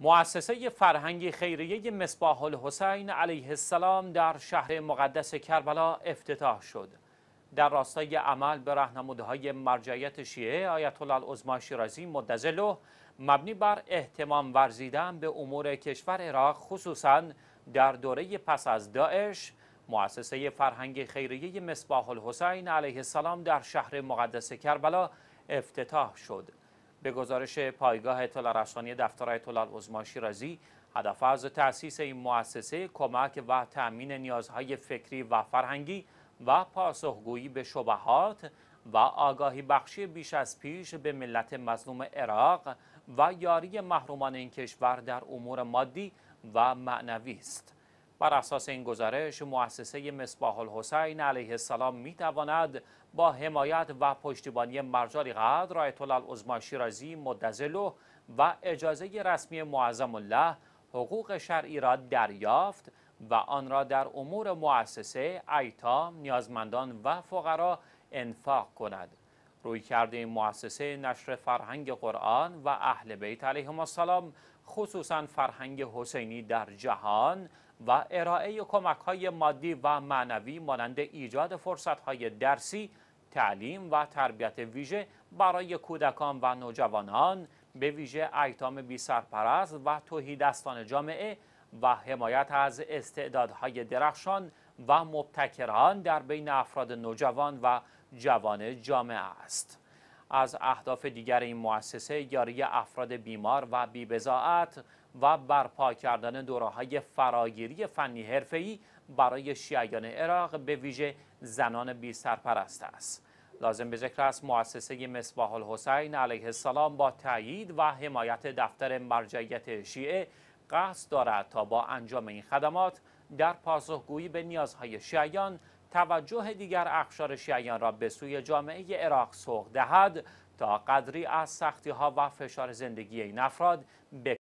مؤسسه فرهنگی خیریه مصباح الحسین علیه السلام در شهر مقدس کربلا افتتاح شد در راستای عمل به راهنمودهای مرجعیت شیعه آیت الله العظما شیرازی مدزلو مبنی بر احتمام ورزیدن به امور کشور عراق خصوصا در دوره پس از داعش مؤسسه فرهنگ خیریه مصباح الحسین علیه السلام در شهر مقدس کربلا افتتاح شد به گزارش پایگاه اطلاع رسانی دفتر اطلاع العظما شیرازی هدف از تأسیس این مؤسسه کمک و تأمین نیازهای فکری و فرهنگی و پاسخگویی به شبهات و آگاهی بخشی بیش از پیش به ملت مظلوم عراق و یاری محرومان این کشور در امور مادی و معنوی است. بر اساس این گزارش مؤسسه مصباح الحسین علیه السلام می تواند با حمایت و پشتیبانی مرجال قدر آیت الله العظما شیرازی مدزلو و اجازه رسمی معظم الله حقوق شرعی را دریافت و آن را در امور مؤسسه ایتام نیازمندان و فقرا انفاق کند روی کرده مؤسسه نشر فرهنگ قرآن و اهل بیت علیهم السلام خصوصا فرهنگ حسینی در جهان و ارائه کمک های مادی و معنوی مانند ایجاد فرصت های درسی تعلیم و تربیت ویژه برای کودکان و نوجوانان به ویژه ایتام بی و توهی دستان جامعه و حمایت از استعدادهای درخشان و مبتکران در بین افراد نوجوان و جوان جامعه است از اهداف دیگر این مؤسسه یاری افراد بیمار و بیبزاعت و برپا کردن های فراگیری فنی حرفه‌ای برای شیعیان عراق به ویژه زنان بی سرپرست است لازم به ذکر است مؤسسه مصباح الحسین علیه السلام با تایید و حمایت دفتر مرجعیت شیعه قصد دارد تا با انجام این خدمات در پاسخگویی به نیازهای شیعیان توجه دیگر اخشار شیعیان را به سوی جامعه عراق سوق دهد تا قدری از سختی ها و فشار زندگی این افراد به